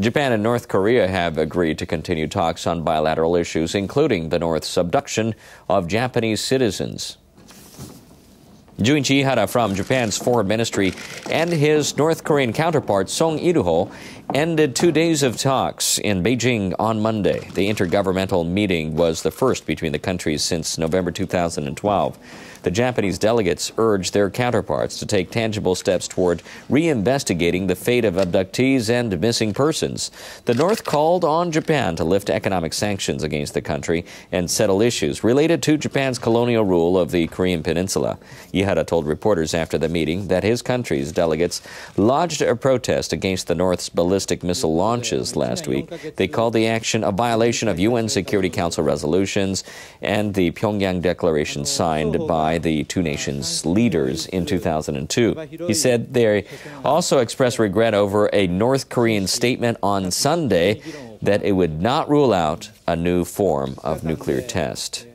Japan and North Korea have agreed to continue talks on bilateral issues, including the North's abduction of Japanese citizens. Junichi Ihara from Japan's foreign ministry and his North Korean counterpart Song Iruho ended two days of talks in Beijing on Monday. The intergovernmental meeting was the first between the countries since November 2012. The Japanese delegates urged their counterparts to take tangible steps toward reinvestigating the fate of abductees and missing persons. The North called on Japan to lift economic sanctions against the country and settle issues related to Japan's colonial rule of the Korean Peninsula. Tejada told reporters after the meeting that his country's delegates lodged a protest against the North's ballistic missile launches last week. They called the action a violation of UN Security Council resolutions and the Pyongyang Declaration signed by the two nations' leaders in 2002. He said they also expressed regret over a North Korean statement on Sunday that it would not rule out a new form of nuclear test.